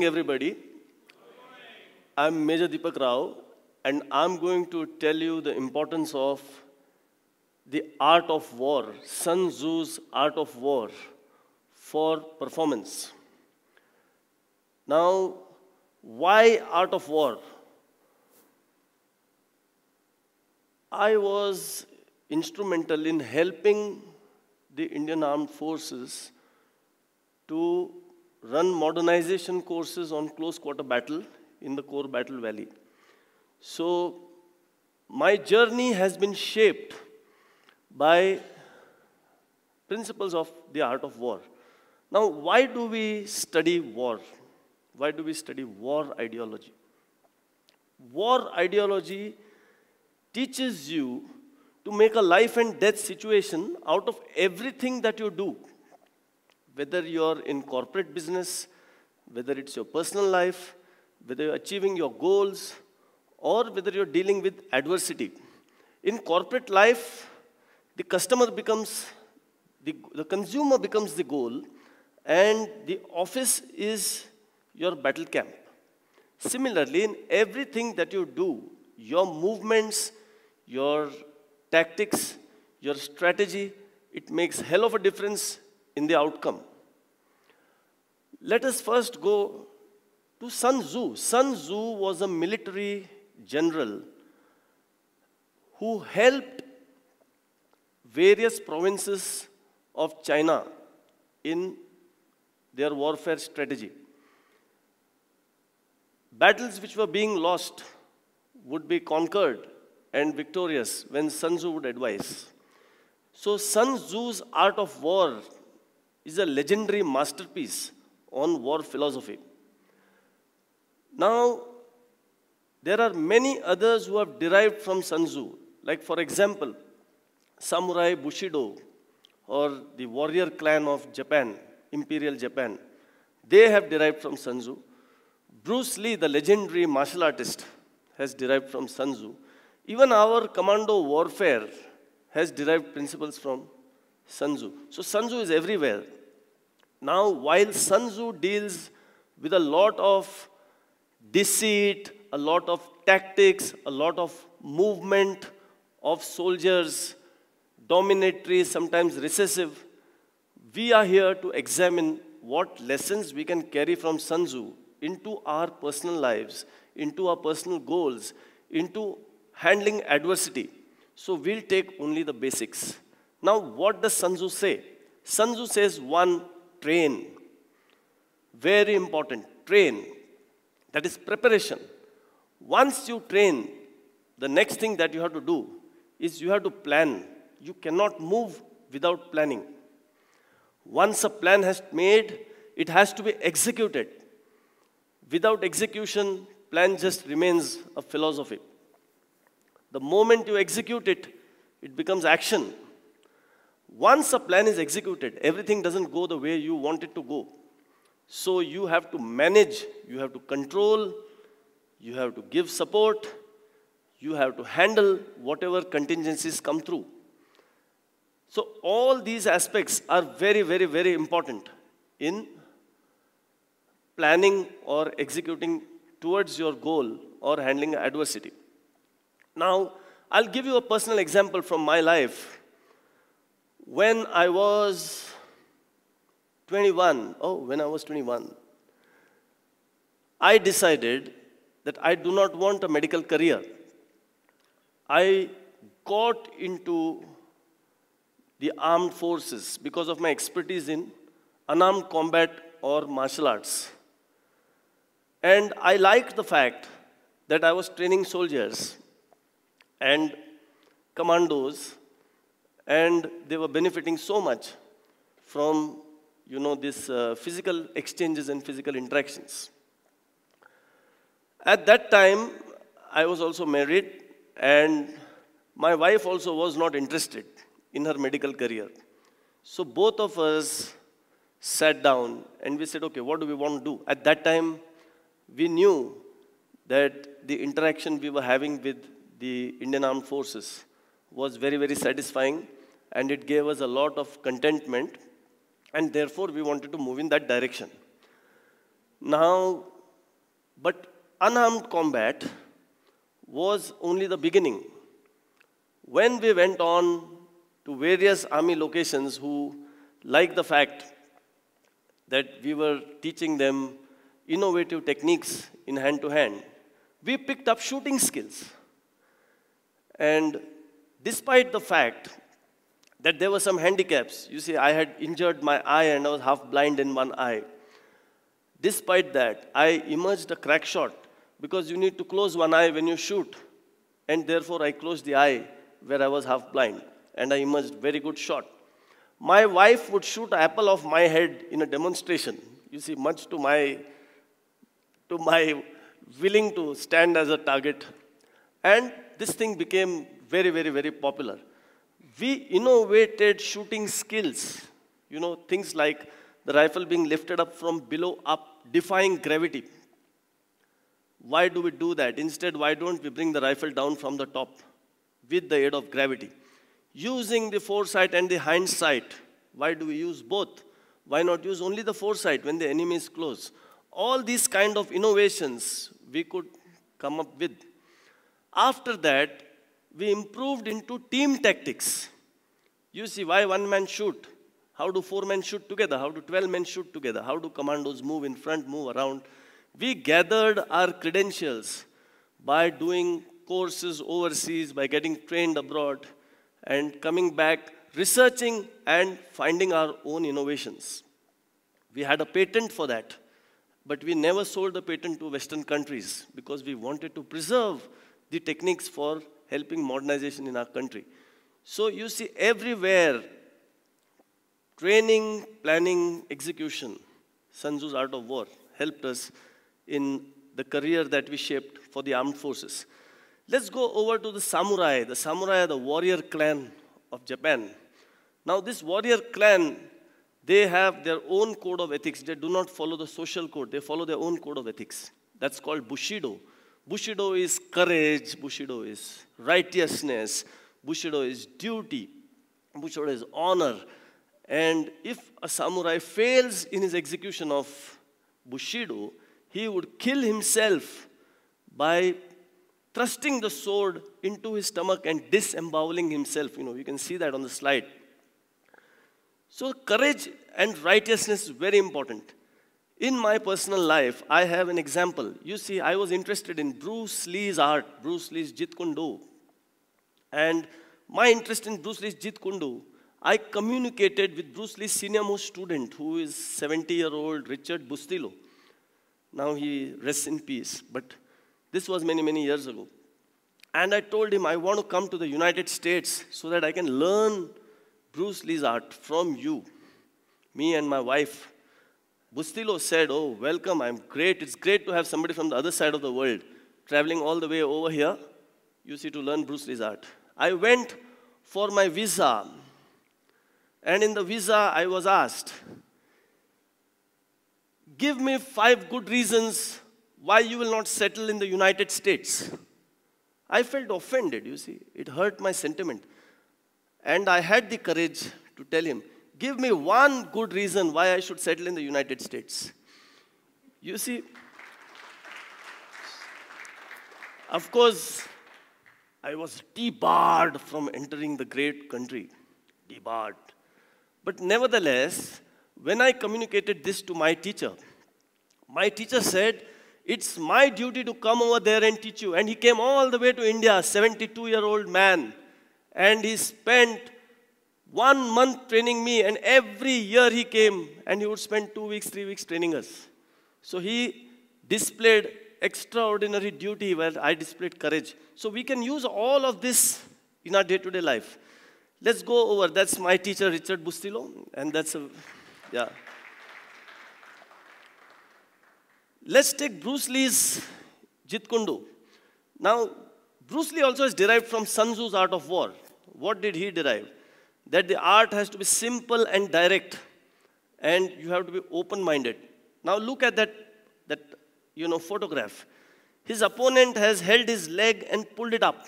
morning, everybody. I'm Major Deepak Rao, and I'm going to tell you the importance of the art of war, Sun Tzu's art of war, for performance. Now, why art of war? I was instrumental in helping the Indian Armed Forces to run modernization courses on close quarter battle in the core battle valley. So my journey has been shaped by principles of the art of war. Now, why do we study war? Why do we study war ideology? War ideology teaches you to make a life and death situation out of everything that you do whether you're in corporate business, whether it's your personal life, whether you're achieving your goals, or whether you're dealing with adversity. In corporate life, the customer becomes, the, the consumer becomes the goal, and the office is your battle camp. Similarly, in everything that you do, your movements, your tactics, your strategy, it makes hell of a difference in the outcome. Let us first go to Sun Tzu. Sun Tzu was a military general who helped various provinces of China in their warfare strategy. Battles which were being lost would be conquered and victorious when Sun Tzu would advise. So Sun Tzu's Art of War is a legendary masterpiece on war philosophy. Now, there are many others who have derived from Sun Tzu, like for example, Samurai Bushido or the warrior clan of Japan, Imperial Japan. They have derived from Sun Tzu. Bruce Lee, the legendary martial artist, has derived from Sun Tzu. Even our commando warfare has derived principles from Sun Tzu. So Sun Tzu is everywhere. Now, while Sun Tzu deals with a lot of deceit, a lot of tactics, a lot of movement of soldiers, dominatory, sometimes recessive, we are here to examine what lessons we can carry from Sun Tzu into our personal lives, into our personal goals, into handling adversity. So we'll take only the basics. Now, what does Sun Tzu say? Sun Tzu says one train. Very important, train. That is preparation. Once you train, the next thing that you have to do is you have to plan. You cannot move without planning. Once a plan has made, it has to be executed. Without execution, plan just remains a philosophy. The moment you execute it, it becomes action. Once a plan is executed, everything doesn't go the way you want it to go. So you have to manage, you have to control, you have to give support, you have to handle whatever contingencies come through. So all these aspects are very, very, very important in planning or executing towards your goal or handling adversity. Now, I'll give you a personal example from my life when I was 21, oh, when I was 21, I decided that I do not want a medical career. I got into the armed forces because of my expertise in unarmed combat or martial arts. And I liked the fact that I was training soldiers and commandos and they were benefiting so much from you know, this uh, physical exchanges and physical interactions. At that time, I was also married, and my wife also was not interested in her medical career. So both of us sat down and we said, okay, what do we want to do? At that time, we knew that the interaction we were having with the Indian Armed Forces was very, very satisfying and it gave us a lot of contentment and therefore we wanted to move in that direction. Now, but unarmed combat was only the beginning. When we went on to various army locations who liked the fact that we were teaching them innovative techniques in hand to hand, we picked up shooting skills. And despite the fact that there were some handicaps. You see, I had injured my eye and I was half blind in one eye. Despite that, I emerged a crack shot because you need to close one eye when you shoot. And therefore, I closed the eye where I was half blind and I emerged very good shot. My wife would shoot apple off my head in a demonstration. You see, much to my, to my willing to stand as a target. And this thing became very, very, very popular we innovated shooting skills. You know, things like the rifle being lifted up from below up, defying gravity. Why do we do that? Instead, why don't we bring the rifle down from the top with the aid of gravity? Using the foresight and the hindsight, why do we use both? Why not use only the foresight when the enemy is close? All these kind of innovations we could come up with. After that, we improved into team tactics. You see why one man shoot, how do four men shoot together, how do 12 men shoot together, how do commandos move in front, move around. We gathered our credentials by doing courses overseas, by getting trained abroad, and coming back, researching and finding our own innovations. We had a patent for that, but we never sold the patent to Western countries because we wanted to preserve the techniques for helping modernization in our country. So you see everywhere, training, planning, execution, Sun Tzu's Art of War helped us in the career that we shaped for the armed forces. Let's go over to the samurai, the samurai, the warrior clan of Japan. Now this warrior clan, they have their own code of ethics. They do not follow the social code. They follow their own code of ethics. That's called Bushido. Bushido is courage, Bushido is righteousness, Bushido is duty, Bushido is honor. And if a samurai fails in his execution of Bushido, he would kill himself by thrusting the sword into his stomach and disemboweling himself. You know, you can see that on the slide. So courage and righteousness very important. In my personal life, I have an example. You see, I was interested in Bruce Lee's art, Bruce Lee's jitkundu, And my interest in Bruce Lee's jitkundu. I communicated with Bruce Lee's senior most student, who is 70-year-old Richard Bustillo. Now he rests in peace, but this was many, many years ago. And I told him, I want to come to the United States so that I can learn Bruce Lee's art from you, me and my wife. Bustillo said, Oh, welcome, I'm great. It's great to have somebody from the other side of the world traveling all the way over here, you see, to learn Bruce Lee's art. I went for my visa, and in the visa, I was asked, Give me five good reasons why you will not settle in the United States. I felt offended, you see. It hurt my sentiment. And I had the courage to tell him, Give me one good reason why I should settle in the United States. You see, of course, I was debarred from entering the great country. Debarred. But nevertheless, when I communicated this to my teacher, my teacher said, It's my duty to come over there and teach you. And he came all the way to India, 72 year old man, and he spent one month training me, and every year he came and he would spend two weeks, three weeks training us. So he displayed extraordinary duty where I displayed courage. So we can use all of this in our day to day life. Let's go over. That's my teacher, Richard Bustillo, and that's a, yeah. Let's take Bruce Lee's Jit Kundu. Now, Bruce Lee also is derived from Sun Tzu's Art of War. What did he derive? that the art has to be simple and direct and you have to be open minded now look at that that you know photograph his opponent has held his leg and pulled it up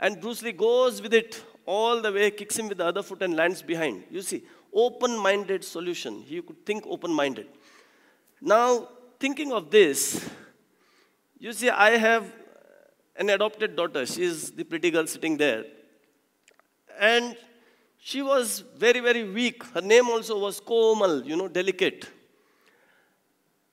and bruce lee goes with it all the way kicks him with the other foot and lands behind you see open minded solution he could think open minded now thinking of this you see i have an adopted daughter she is the pretty girl sitting there and she was very, very weak. Her name also was Komal, you know, delicate.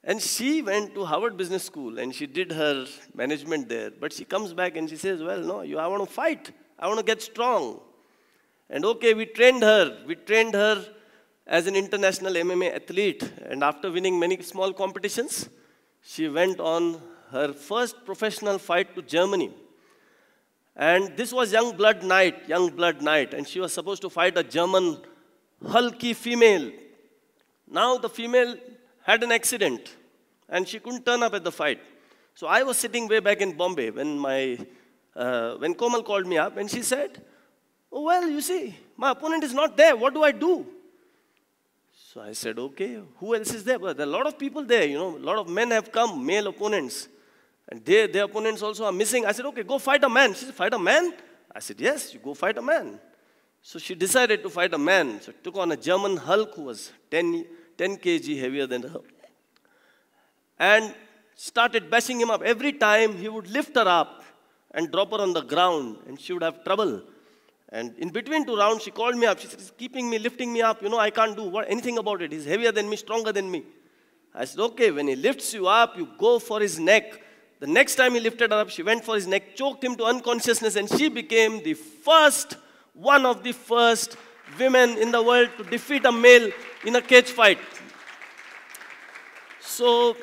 And she went to Harvard Business School and she did her management there. But she comes back and she says, Well, no, you, I want to fight. I want to get strong. And okay, we trained her. We trained her as an international MMA athlete. And after winning many small competitions, she went on her first professional fight to Germany. And this was young blood knight, young blood knight, and she was supposed to fight a German hulky female. Now the female had an accident, and she couldn't turn up at the fight. So I was sitting way back in Bombay when my uh, when Komal called me up, and she said, "Oh well, you see, my opponent is not there. What do I do?" So I said, "Okay, who else is there? Well, there are a lot of people there. You know, a lot of men have come, male opponents." And they, their opponents also are missing. I said, okay, go fight a man. She said, fight a man? I said, yes, you go fight a man. So she decided to fight a man. So took on a German Hulk who was 10, 10 kg heavier than her. And started bashing him up. Every time he would lift her up and drop her on the ground and she would have trouble. And in between two rounds, she called me up. She said, he's keeping me, lifting me up. You know, I can't do what, anything about it. He's heavier than me, stronger than me. I said, okay, when he lifts you up, you go for his neck. The next time he lifted her up, she went for his neck, choked him to unconsciousness, and she became the first, one of the first women in the world to defeat a male in a cage fight. So,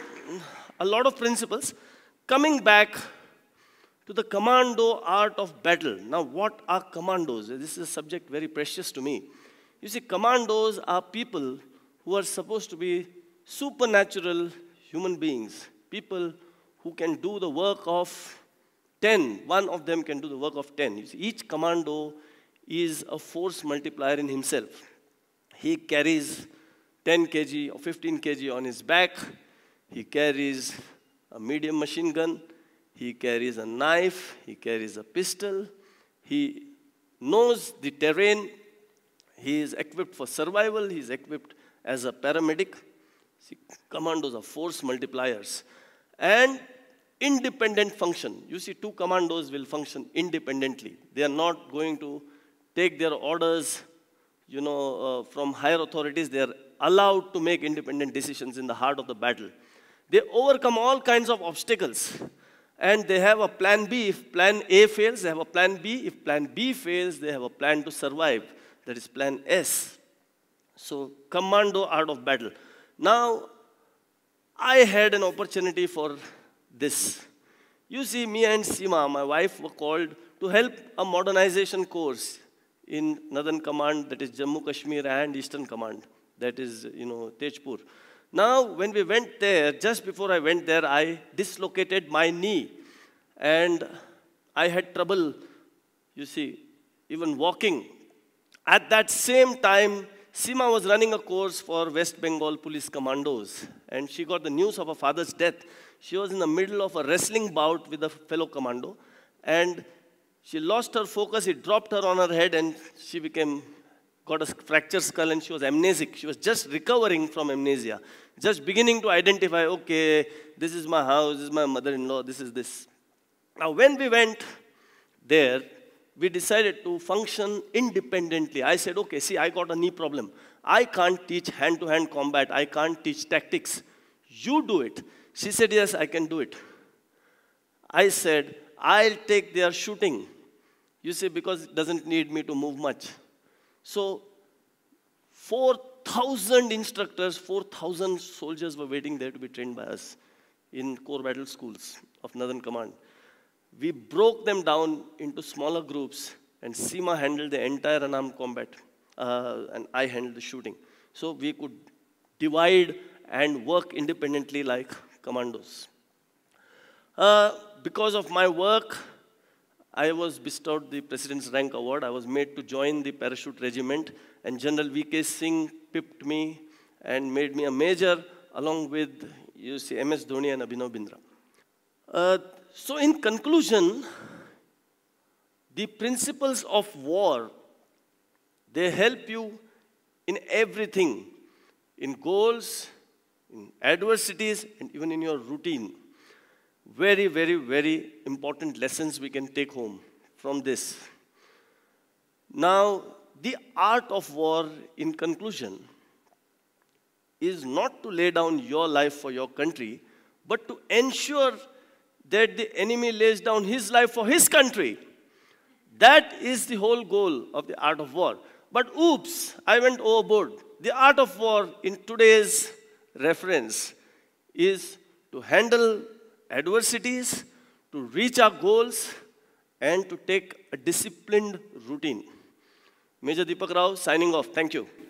a lot of principles. Coming back to the commando art of battle. Now, what are commandos? This is a subject very precious to me. You see, commandos are people who are supposed to be supernatural human beings, people who can do the work of 10. One of them can do the work of 10. each commando is a force multiplier in himself. He carries 10 kg or 15 kg on his back. He carries a medium machine gun. He carries a knife. He carries a pistol. He knows the terrain. He is equipped for survival. He is equipped as a paramedic. See, commandos are force multipliers. And independent function. You see, two commandos will function independently. They are not going to take their orders, you know, uh, from higher authorities. They are allowed to make independent decisions in the heart of the battle. They overcome all kinds of obstacles. And they have a plan B. If plan A fails, they have a plan B. If plan B fails, they have a plan to survive. That is plan S. So, commando art of battle. Now, I had an opportunity for this. You see, me and Sima, my wife, were called to help a modernization course in Northern Command, that is Jammu Kashmir, and Eastern Command, that is, you know, Tejpur. Now, when we went there, just before I went there, I dislocated my knee. And I had trouble, you see, even walking. At that same time, Sima was running a course for West Bengal police commandos, and she got the news of her father's death. She was in the middle of a wrestling bout with a fellow commando, and she lost her focus. It dropped her on her head, and she became got a fractured skull, and she was amnesic. She was just recovering from amnesia, just beginning to identify. Okay, this is my house. This is my mother-in-law. This is this. Now, when we went there, we decided to function independently. I said, okay, see, I got a knee problem. I can't teach hand to hand combat, I can't teach tactics. You do it. She said, yes, I can do it. I said, I'll take their shooting. You see, because it doesn't need me to move much. So, 4,000 instructors, 4,000 soldiers were waiting there to be trained by us in core battle schools of Northern Command. We broke them down into smaller groups, and Sima handled the entire unarmed combat, uh, and I handled the shooting. So we could divide and work independently like commandos. Uh, because of my work, I was bestowed the President's Rank Award. I was made to join the parachute regiment, and General V.K. Singh pipped me and made me a major along with you see MS Dhoni and Abhinav Bindra. Uh, so, in conclusion, the principles of war, they help you in everything, in goals, in adversities, and even in your routine. Very, very, very important lessons we can take home from this. Now, the art of war, in conclusion, is not to lay down your life for your country, but to ensure that the enemy lays down his life for his country. That is the whole goal of the art of war. But oops, I went overboard. The art of war, in today's reference, is to handle adversities, to reach our goals, and to take a disciplined routine. Major Deepak Rao signing off. Thank you.